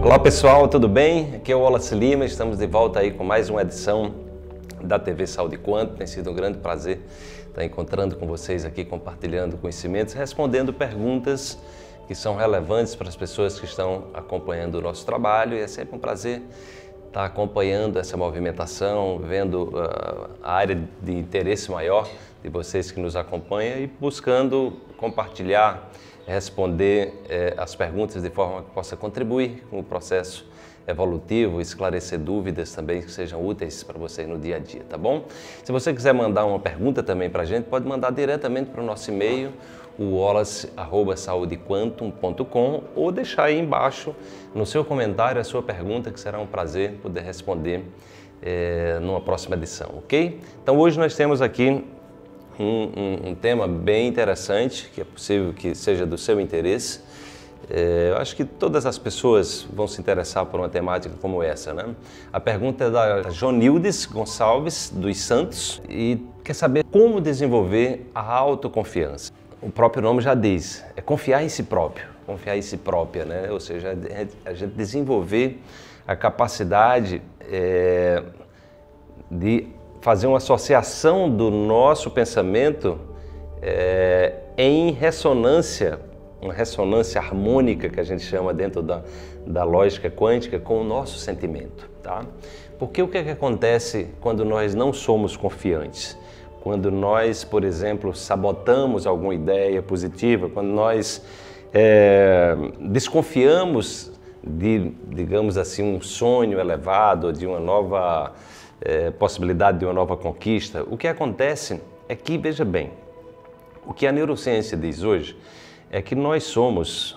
Olá pessoal, tudo bem? Aqui é o Wallace Lima, estamos de volta aí com mais uma edição da TV Saúde Quanto. Tem sido um grande prazer estar encontrando com vocês aqui, compartilhando conhecimentos, respondendo perguntas que são relevantes para as pessoas que estão acompanhando o nosso trabalho e é sempre um prazer estar acompanhando essa movimentação, vendo ah, a área de interesse maior de vocês que nos acompanham e buscando compartilhar responder eh, as perguntas de forma que possa contribuir com o processo evolutivo, esclarecer dúvidas também que sejam úteis para você no dia a dia, tá bom? Se você quiser mandar uma pergunta também para a gente, pode mandar diretamente para o nosso e-mail, o wallace.saudequantum.com ou deixar aí embaixo no seu comentário a sua pergunta, que será um prazer poder responder é, numa próxima edição, ok? Então hoje nós temos aqui um, um, um tema bem interessante, que é possível que seja do seu interesse. É, eu acho que todas as pessoas vão se interessar por uma temática como essa, né? A pergunta é da Jonildes Gonçalves dos Santos e quer saber como desenvolver a autoconfiança. O próprio nome já diz, é confiar em si próprio, confiar em si própria, né? Ou seja, a é, gente é, é desenvolver a capacidade é, de fazer uma associação do nosso pensamento é, em ressonância, uma ressonância harmônica que a gente chama dentro da, da lógica quântica com o nosso sentimento. Tá? Porque o que, é que acontece quando nós não somos confiantes? Quando nós, por exemplo, sabotamos alguma ideia positiva, quando nós é, desconfiamos de, digamos assim, um sonho elevado, de uma nova é, possibilidade de uma nova conquista, o que acontece é que, veja bem, o que a neurociência diz hoje é que nós somos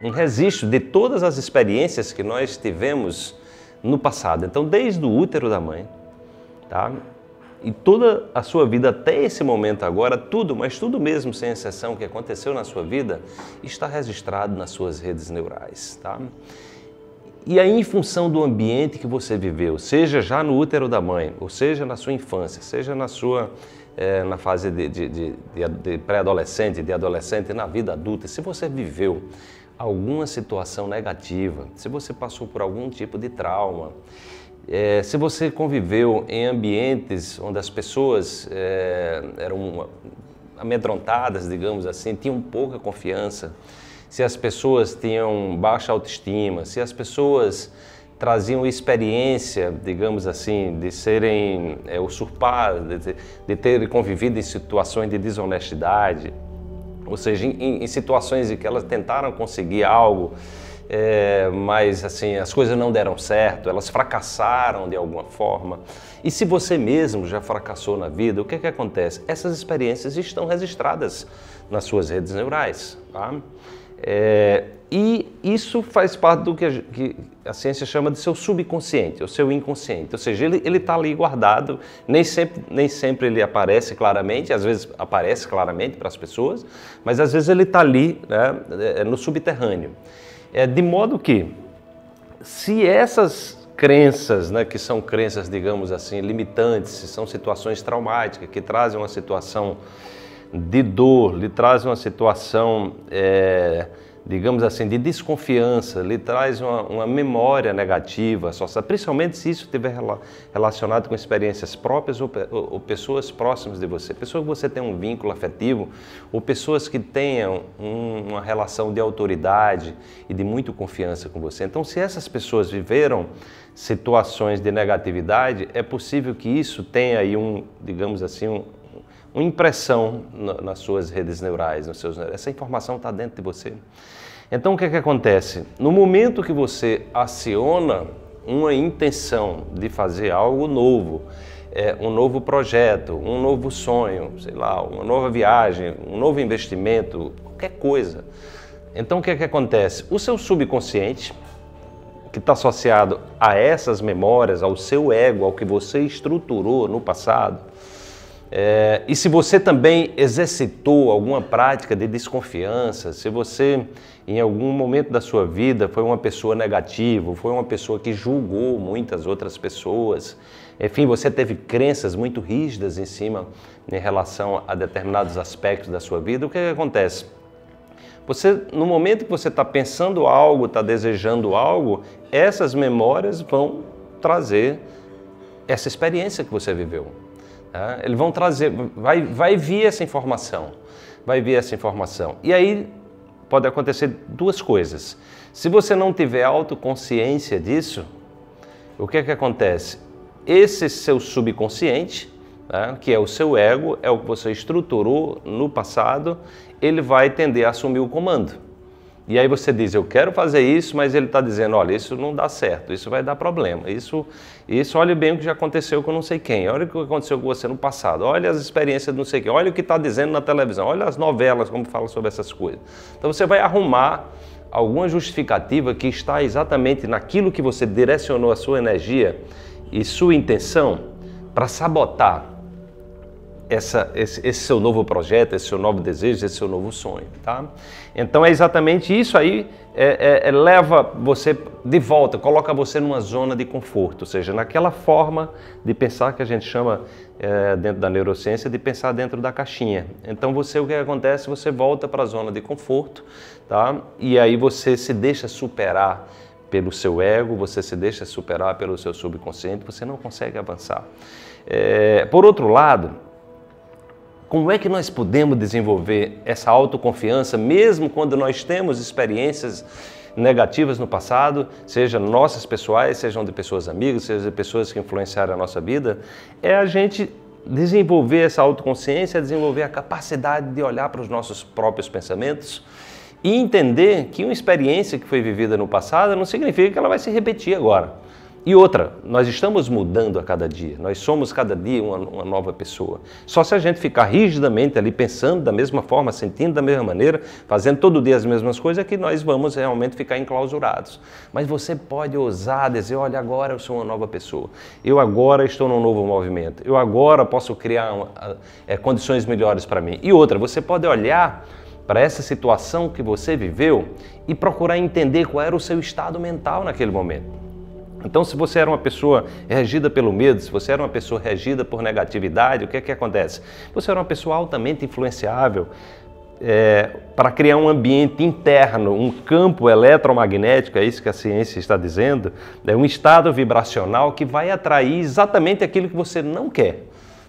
um registro de todas as experiências que nós tivemos no passado. Então, desde o útero da mãe, tá? E toda a sua vida até esse momento agora, tudo, mas tudo mesmo, sem exceção, que aconteceu na sua vida, está registrado nas suas redes neurais, tá? E aí, em função do ambiente que você viveu, seja já no útero da mãe, ou seja na sua infância, seja na sua é, na fase de, de, de, de pré-adolescente, de adolescente, na vida adulta, se você viveu alguma situação negativa, se você passou por algum tipo de trauma, é, se você conviveu em ambientes onde as pessoas é, eram amedrontadas, digamos assim, tinham pouca confiança, se as pessoas tinham baixa autoestima, se as pessoas traziam experiência, digamos assim, de serem é, usurpadas, de, de terem convivido em situações de desonestidade, ou seja, em, em situações em que elas tentaram conseguir algo, é, mas assim as coisas não deram certo, elas fracassaram de alguma forma. E se você mesmo já fracassou na vida, o que, é que acontece? Essas experiências estão registradas nas suas redes neurais. Tá? É, e isso faz parte do que a, que a, ciência chama de seu subconsciente, ou seu inconsciente. Ou seja, ele está ali guardado, nem sempre, nem sempre ele aparece claramente, às vezes aparece claramente para as pessoas, mas às vezes ele está ali né, é, no subterrâneo. É, de modo que, se essas crenças, né, que são crenças, digamos assim, limitantes, são situações traumáticas, que trazem uma situação de dor, lhe traz uma situação, é, digamos assim, de desconfiança, lhe traz uma, uma memória negativa, principalmente se isso estiver relacionado com experiências próprias ou, ou, ou, pessoas próximas de você, pessoas que você tem um vínculo afetivo ou pessoas que tenham um, uma relação de autoridade e de muita confiança com você. Então, se essas pessoas viveram situações de negatividade, é possível que isso tenha aí um, digamos assim, um uma impressão nas suas redes neurais, nos seus essa informação está dentro de você. Então o que é que acontece? No momento que você aciona uma intenção de fazer algo novo, é, um novo projeto, um novo sonho, sei lá, uma nova viagem, um novo investimento, qualquer coisa. Então o que é que acontece? O seu subconsciente, que está associado a essas memórias, ao seu ego, ao que você estruturou no passado, é, e se você também exercitou alguma prática de desconfiança, se você em algum momento da sua vida foi uma pessoa negativa, foi uma pessoa que julgou muitas outras pessoas, enfim, você teve crenças muito rígidas em cima em relação a determinados aspectos da sua vida, o que, é que acontece? Você, no momento que você está pensando algo, está desejando algo, essas memórias vão trazer essa experiência que você viveu. Tá? Eles vão trazer, vai, vai vir essa informação, vai vir essa informação. E aí pode acontecer duas coisas. Se você não tiver autoconsciência disso, o que é que acontece? Esse seu subconsciente, né, que é o seu ego, é o que você estruturou no passado, ele vai tender a assumir o comando. E aí você diz, eu quero fazer isso, mas ele está dizendo, olha, isso não dá certo, isso vai dar problema. Isso, isso olha bem o que já aconteceu com não sei quem, olha o que aconteceu com você no passado, olha as experiências de não sei quem, olha o que está dizendo na televisão, olha as novelas, como fala sobre essas coisas. Então você vai arrumar alguma justificativa que está exatamente naquilo que você direcionou a sua energia e sua intenção para sabotar essa, esse, esse, seu novo projeto, esse seu novo desejo, esse seu novo sonho, tá? Então é exatamente isso aí, é, é, é, leva você de volta, coloca você numa zona de conforto, ou seja, naquela forma de pensar que a gente chama é, dentro da neurociência de pensar dentro da caixinha. Então você, o que acontece, você volta para a zona de conforto, tá? E aí você se deixa superar pelo seu ego, você se deixa superar pelo seu subconsciente, você não consegue avançar. É, por outro lado, como é que nós podemos desenvolver essa autoconfiança mesmo quando nós temos experiências negativas no passado, seja nossas pessoais, sejam de pessoas amigas, seja de pessoas que influenciaram a nossa vida? É a gente desenvolver essa autoconsciência, desenvolver a capacidade de olhar para os nossos próprios pensamentos e entender que uma experiência que foi vivida no passado não significa que ela vai se repetir agora. E outra, nós estamos mudando a cada dia, nós somos cada dia uma, uma, nova pessoa. Só se a gente ficar rigidamente ali pensando da mesma forma, sentindo da mesma maneira, fazendo todo dia as mesmas coisas, é que nós vamos realmente ficar enclausurados. Mas você pode ousar dizer: olha, agora eu sou uma nova pessoa, eu agora estou num novo movimento, eu agora posso criar uma, é, condições melhores para mim. E outra, você pode olhar para essa situação que você viveu e procurar entender qual era o seu estado mental naquele momento. Então, se você era uma pessoa regida pelo medo, se você era uma pessoa regida por negatividade, o que é que acontece? Você era uma pessoa altamente influenciável é, para criar um ambiente interno, um campo eletromagnético, é isso que a ciência está dizendo, é um estado vibracional que vai atrair exatamente aquilo que você não quer.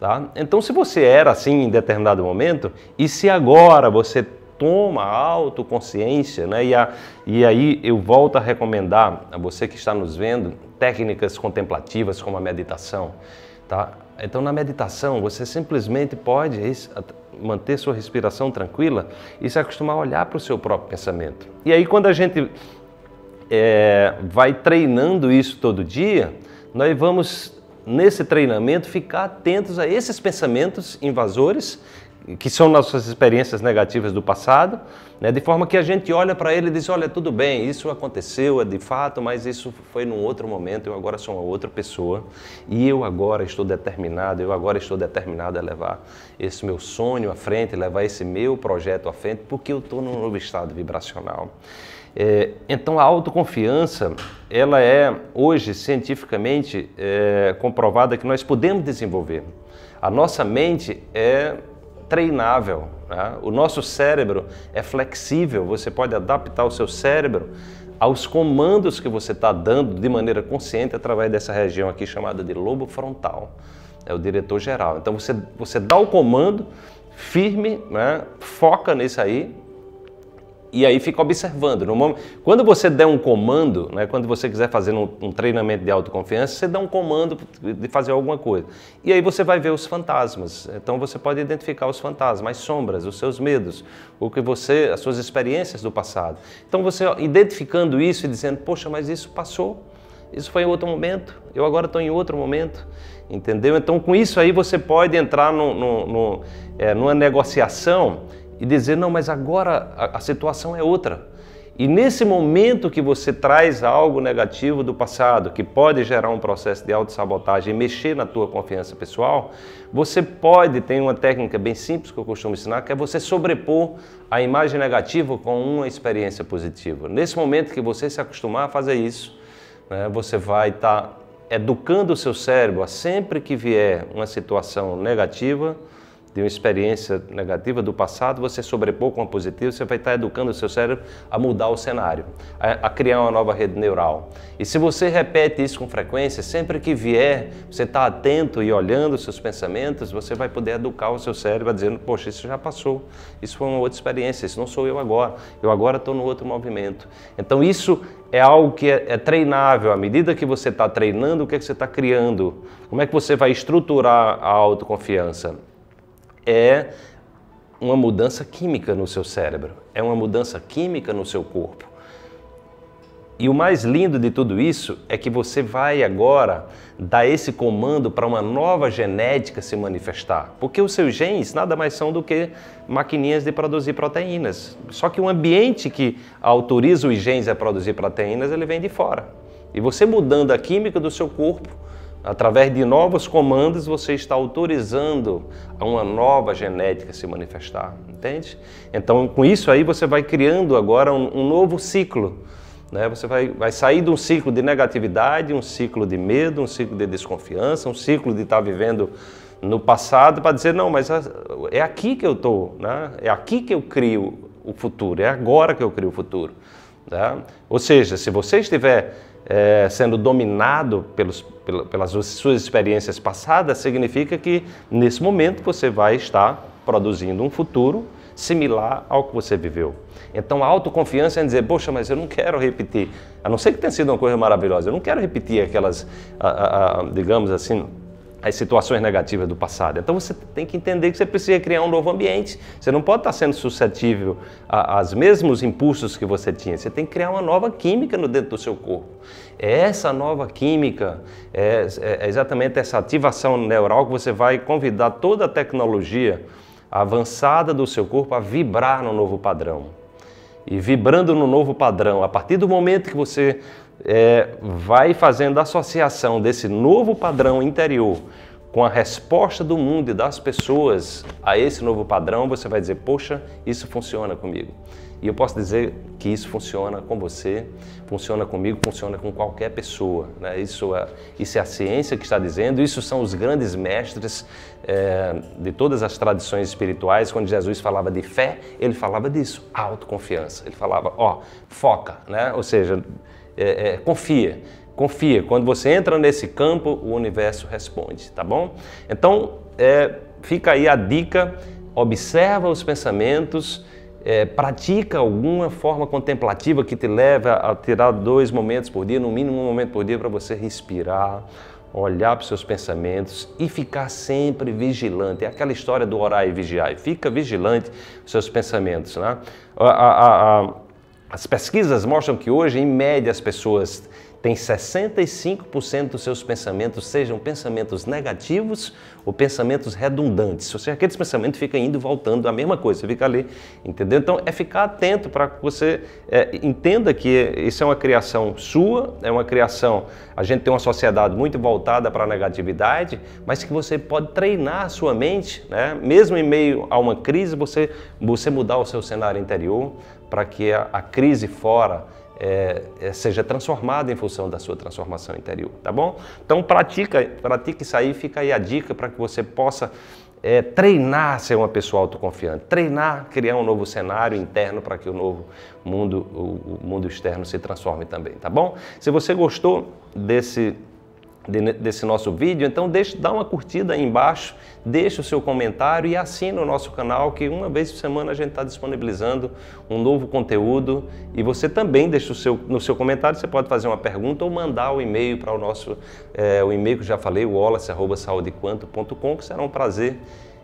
Tá? Então, se você era assim em determinado momento, e se agora você toma a autoconsciência, né? E, a, e aí eu volto a recomendar a você que está nos vendo técnicas contemplativas como a meditação, tá? Então na meditação você simplesmente pode manter sua respiração tranquila e se acostumar a olhar para o seu próprio pensamento. E aí quando a gente é, vai treinando isso todo dia, nós vamos nesse treinamento ficar atentos a esses pensamentos invasores que são nossas experiências negativas do passado, né? de forma que a gente olha para ele e diz, olha, tudo bem, isso aconteceu, é de fato, mas isso foi num outro momento, eu agora sou uma outra pessoa e eu agora estou determinado, eu agora estou determinado a levar esse meu sonho à frente, levar esse meu projeto à frente, porque eu estou num novo estado vibracional. É, então a autoconfiança, ela é hoje cientificamente é, comprovada que nós podemos desenvolver. A nossa mente é treinável. Né? O nosso cérebro é flexível, você pode adaptar o seu cérebro aos comandos que você está dando de maneira consciente através dessa região aqui chamada de lobo frontal. É o diretor geral. Então você, você dá o comando firme, né? foca nisso aí, e aí fica observando. Momento, quando você der um comando, né, quando você quiser fazer um, um, treinamento de autoconfiança, você dá um comando de fazer alguma coisa. E aí você vai ver os fantasmas. Então você pode identificar os fantasmas, as sombras, os seus medos, o que você, as suas experiências do passado. Então você identificando isso e dizendo, poxa, mas isso passou. Isso foi em outro momento, eu agora estou em outro momento, entendeu? Então, com isso aí, você pode entrar no, no, no é, numa negociação e dizer: não, mas agora a, a situação é outra. E nesse momento que você traz algo negativo do passado, que pode gerar um processo de autossabotagem e mexer na tua confiança pessoal, você pode, tem uma técnica bem simples que eu costumo ensinar, que é você sobrepor a imagem negativa com uma experiência positiva. Nesse momento que você se acostumar a fazer isso, né, você vai estar tá educando o seu cérebro a sempre que vier uma situação negativa, de uma experiência negativa do passado, você sobrepor com a positiva, você vai estar educando o seu cérebro a mudar o cenário, a, a criar uma nova rede neural. E se você repete isso com frequência, sempre que vier, você está atento e olhando os seus pensamentos, você vai poder educar o seu cérebro dizendo, poxa, isso já passou, isso foi uma outra experiência, isso não sou eu agora, eu agora estou no outro movimento. Então isso é algo que é, é, treinável. À medida que você está treinando, o que, é que você está criando? Como é que você vai estruturar a autoconfiança? é uma mudança química no seu cérebro, é uma mudança química no seu corpo. E o mais lindo de tudo isso é que você vai agora dar esse comando para uma nova genética se manifestar, porque os seus genes nada mais são do que maquininhas de produzir proteínas. Só que o ambiente que autoriza os genes a produzir proteínas, ele vem de fora. E você mudando a química do seu corpo, Através de novos comandos, você está autorizando a uma nova genética se manifestar, entende? Então, com isso aí, você vai criando agora um, um novo ciclo. Né? Você vai, vai sair de um ciclo de negatividade, um ciclo de medo, um ciclo de desconfiança, um ciclo de estar vivendo no passado para dizer, não, mas é aqui que eu estou, né? é aqui que eu crio o futuro, é agora que eu crio o futuro. Tá? Ou seja, se você estiver é, sendo dominado pelos, pelas suas experiências passadas, significa que nesse momento você vai estar produzindo um futuro similar ao que você viveu. Então a autoconfiança é dizer, poxa, mas eu não quero repetir, a não ser que tenha sido uma coisa maravilhosa, eu não quero repetir aquelas, a, a, a, digamos assim, as situações negativas do passado. Então você tem que entender que você precisa criar um novo ambiente. Você não pode estar sendo suscetível aos mesmos impulsos que você tinha. Você tem que criar uma nova química no dentro do seu corpo. Essa nova química é, é, é exatamente essa ativação neural que você vai convidar toda a tecnologia avançada do seu corpo a vibrar no novo padrão. E vibrando no novo padrão, a partir do momento que você é, vai fazendo associação desse novo padrão interior com a resposta do mundo e das pessoas a esse novo padrão, você vai dizer: Poxa, isso funciona comigo. E eu posso dizer que isso funciona com você, funciona comigo, funciona com qualquer pessoa. Né? Isso, é, isso é a ciência que está dizendo, isso são os grandes mestres é, de todas as tradições espirituais. Quando Jesus falava de fé, ele falava disso, autoconfiança. Ele falava, ó, foca, né? ou seja, é, é, confia. Confia, quando você entra nesse campo, o universo responde, tá bom? Então, é, fica aí a dica, observa os pensamentos, é, pratica alguma forma contemplativa que te leve a tirar dois momentos por dia, no mínimo um momento por dia, para você respirar, olhar para os seus pensamentos e ficar sempre vigilante. É aquela história do orar e vigiar. Fica vigilante os seus pensamentos. Né? a, a, a as pesquisas mostram que hoje, em média, as pessoas têm 65% dos seus pensamentos sejam pensamentos negativos ou pensamentos redundantes. Ou seja, aqueles pensamentos ficam indo e voltando a mesma coisa, você fica ali, entendeu? Então, é ficar atento para que você é, entenda que isso é uma criação sua, é uma criação. A gente tem uma sociedade muito voltada para a negatividade, mas que você pode treinar a sua mente, né? mesmo em meio a uma crise, você, você mudar o seu cenário interior para que a, a, crise fora é, é, seja transformada em função da sua transformação interior, tá bom? Então pratica, pratica isso aí, fica aí a dica para que você possa é, treinar ser uma pessoa autoconfiante, treinar criar um novo cenário interno para que o novo mundo, o, o mundo externo se transforme também, tá bom? Se você gostou desse desse nosso vídeo. Então deixa, dá uma curtida aí embaixo, deixa o seu comentário e assina o nosso canal que uma vez por semana a gente está disponibilizando um novo conteúdo. E você também deixa o seu, no seu comentário, você pode fazer uma pergunta ou mandar o um e-mail para o nosso, é, o e-mail que já falei, o que será um prazer.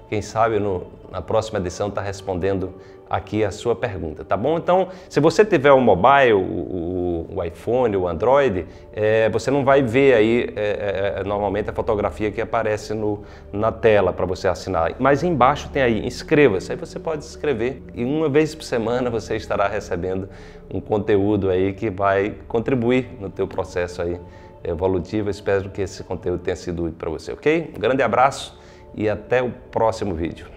Quem sabe no, na próxima edição está respondendo aqui a sua pergunta, tá bom? Então, se você tiver um mobile, o, o iPhone, o Android, é, você não vai ver aí é, é, é normalmente a fotografia que aparece no, na tela para você assinar. Mas embaixo tem aí, inscreva-se, aí você pode se inscrever e uma vez por semana você estará recebendo um conteúdo aí que vai contribuir no teu processo aí evolutivo. Espero que esse conteúdo tenha sido útil para você, ok? Um grande abraço e até o próximo vídeo.